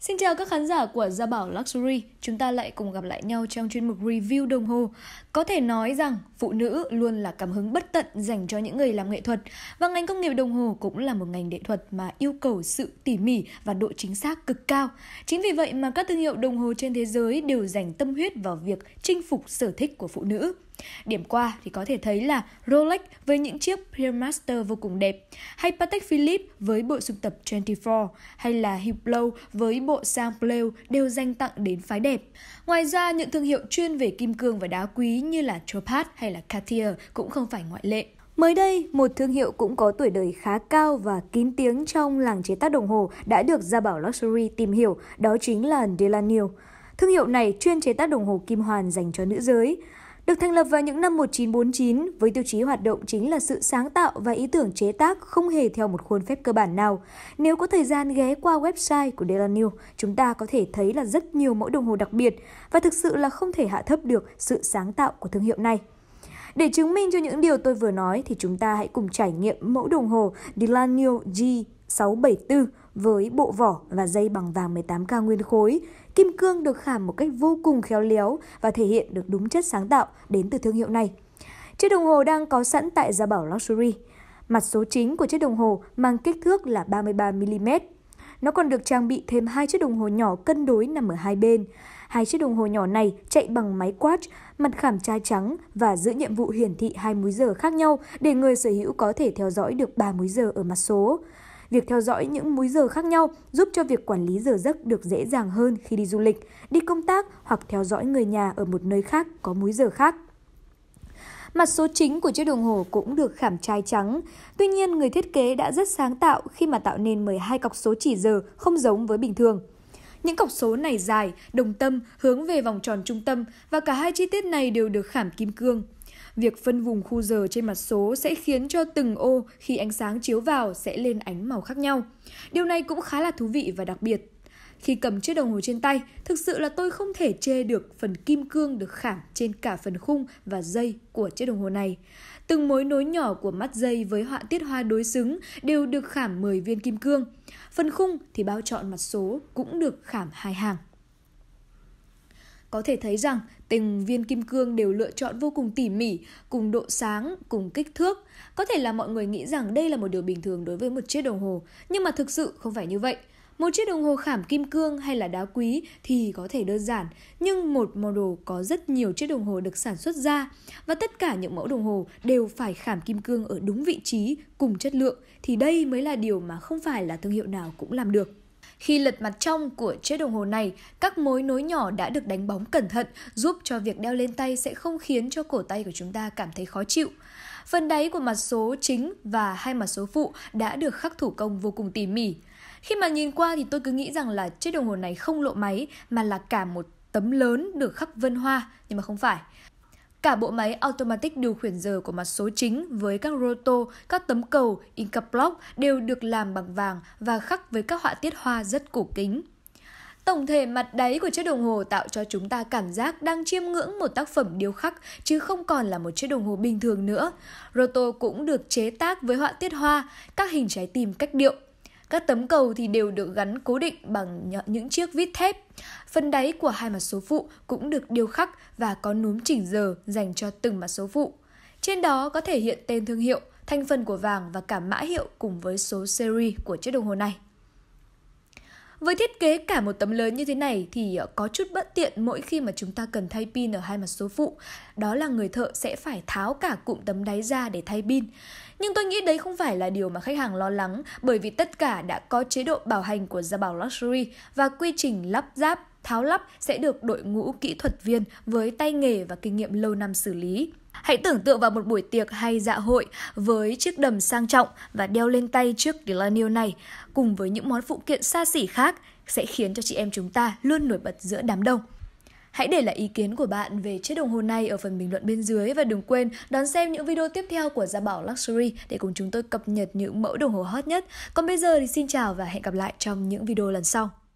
Xin chào các khán giả của Gia Bảo Luxury, chúng ta lại cùng gặp lại nhau trong chuyên mục review đồng hồ. Có thể nói rằng phụ nữ luôn là cảm hứng bất tận dành cho những người làm nghệ thuật và ngành công nghiệp đồng hồ cũng là một ngành nghệ thuật mà yêu cầu sự tỉ mỉ và độ chính xác cực cao. Chính vì vậy mà các thương hiệu đồng hồ trên thế giới đều dành tâm huyết vào việc chinh phục sở thích của phụ nữ. Điểm qua thì có thể thấy là Rolex với những chiếc Peermaster vô cùng đẹp, hay Patek Philippe với bộ sưu tập 24, hay là Hublot với bộ Sample đều dành tặng đến phái đẹp. Ngoài ra, những thương hiệu chuyên về kim cương và đá quý như là chopard hay là Cartier cũng không phải ngoại lệ. Mới đây, một thương hiệu cũng có tuổi đời khá cao và kín tiếng trong làng chế tác đồng hồ đã được Gia Bảo Luxury tìm hiểu, đó chính là Delanio. Thương hiệu này chuyên chế tác đồng hồ kim hoàn dành cho nữ giới. Được thành lập vào những năm 1949 với tiêu chí hoạt động chính là sự sáng tạo và ý tưởng chế tác không hề theo một khuôn phép cơ bản nào. Nếu có thời gian ghé qua website của Delanew, chúng ta có thể thấy là rất nhiều mẫu đồng hồ đặc biệt và thực sự là không thể hạ thấp được sự sáng tạo của thương hiệu này. Để chứng minh cho những điều tôi vừa nói thì chúng ta hãy cùng trải nghiệm mẫu đồng hồ Delanio G674 với bộ vỏ và dây bằng vàng 18K nguyên khối. Kim cương được khảm một cách vô cùng khéo léo và thể hiện được đúng chất sáng tạo đến từ thương hiệu này. Chiếc đồng hồ đang có sẵn tại Gia Bảo Luxury. Mặt số chính của chiếc đồng hồ mang kích thước là 33mm. Nó còn được trang bị thêm hai chiếc đồng hồ nhỏ cân đối nằm ở hai bên. Hai chiếc đồng hồ nhỏ này chạy bằng máy quatch, mặt khảm trai trắng và giữ nhiệm vụ hiển thị hai múi giờ khác nhau để người sở hữu có thể theo dõi được ba múi giờ ở mặt số. Việc theo dõi những múi giờ khác nhau giúp cho việc quản lý giờ giấc được dễ dàng hơn khi đi du lịch, đi công tác hoặc theo dõi người nhà ở một nơi khác có múi giờ khác. Mặt số chính của chiếc đồng hồ cũng được khảm trai trắng. Tuy nhiên, người thiết kế đã rất sáng tạo khi mà tạo nên 12 cọc số chỉ giờ không giống với bình thường. Những cọc số này dài, đồng tâm, hướng về vòng tròn trung tâm và cả hai chi tiết này đều được khảm kim cương. Việc phân vùng khu giờ trên mặt số sẽ khiến cho từng ô khi ánh sáng chiếu vào sẽ lên ánh màu khác nhau. Điều này cũng khá là thú vị và đặc biệt. Khi cầm chiếc đồng hồ trên tay, thực sự là tôi không thể chê được phần kim cương được khảm trên cả phần khung và dây của chiếc đồng hồ này. Từng mối nối nhỏ của mắt dây với họa tiết hoa đối xứng đều được khảm 10 viên kim cương. Phần khung thì bao trọn mặt số cũng được khảm hai hàng. Có thể thấy rằng từng viên kim cương đều lựa chọn vô cùng tỉ mỉ, cùng độ sáng, cùng kích thước. Có thể là mọi người nghĩ rằng đây là một điều bình thường đối với một chiếc đồng hồ, nhưng mà thực sự không phải như vậy. Một chiếc đồng hồ khảm kim cương hay là đá quý thì có thể đơn giản, nhưng một model có rất nhiều chiếc đồng hồ được sản xuất ra và tất cả những mẫu đồng hồ đều phải khảm kim cương ở đúng vị trí cùng chất lượng thì đây mới là điều mà không phải là thương hiệu nào cũng làm được. Khi lật mặt trong của chiếc đồng hồ này, các mối nối nhỏ đã được đánh bóng cẩn thận giúp cho việc đeo lên tay sẽ không khiến cho cổ tay của chúng ta cảm thấy khó chịu. Phần đáy của mặt số chính và hai mặt số phụ đã được khắc thủ công vô cùng tỉ mỉ. Khi mà nhìn qua thì tôi cứ nghĩ rằng là chiếc đồng hồ này không lộ máy mà là cả một tấm lớn được khắc vân hoa nhưng mà không phải Cả bộ máy automatic điều khiển giờ của mặt số chính với các roto, các tấm cầu, Inca block đều được làm bằng vàng và khắc với các họa tiết hoa rất cổ kính. Tổng thể mặt đáy của chiếc đồng hồ tạo cho chúng ta cảm giác đang chiêm ngưỡng một tác phẩm điêu khắc chứ không còn là một chiếc đồng hồ bình thường nữa. Roto cũng được chế tác với họa tiết hoa, các hình trái tim cách điệu các tấm cầu thì đều được gắn cố định bằng những chiếc vít thép. Phần đáy của hai mặt số phụ cũng được điêu khắc và có núm chỉnh giờ dành cho từng mặt số phụ. Trên đó có thể hiện tên thương hiệu, thành phần của vàng và cả mã hiệu cùng với số series của chiếc đồng hồ này. Với thiết kế cả một tấm lớn như thế này thì ờ, có chút bất tiện mỗi khi mà chúng ta cần thay pin ở hai mặt số phụ. Đó là người thợ sẽ phải tháo cả cụm tấm đáy ra để thay pin. Nhưng tôi nghĩ đấy không phải là điều mà khách hàng lo lắng bởi vì tất cả đã có chế độ bảo hành của Gia Bảo Luxury và quy trình lắp ráp, tháo lắp sẽ được đội ngũ kỹ thuật viên với tay nghề và kinh nghiệm lâu năm xử lý. Hãy tưởng tượng vào một buổi tiệc hay dạ hội với chiếc đầm sang trọng và đeo lên tay chiếc Delanio này cùng với những món phụ kiện xa xỉ khác sẽ khiến cho chị em chúng ta luôn nổi bật giữa đám đông. Hãy để lại ý kiến của bạn về chiếc đồng hồ này ở phần bình luận bên dưới và đừng quên đón xem những video tiếp theo của Gia Bảo Luxury để cùng chúng tôi cập nhật những mẫu đồng hồ hot nhất. Còn bây giờ thì xin chào và hẹn gặp lại trong những video lần sau.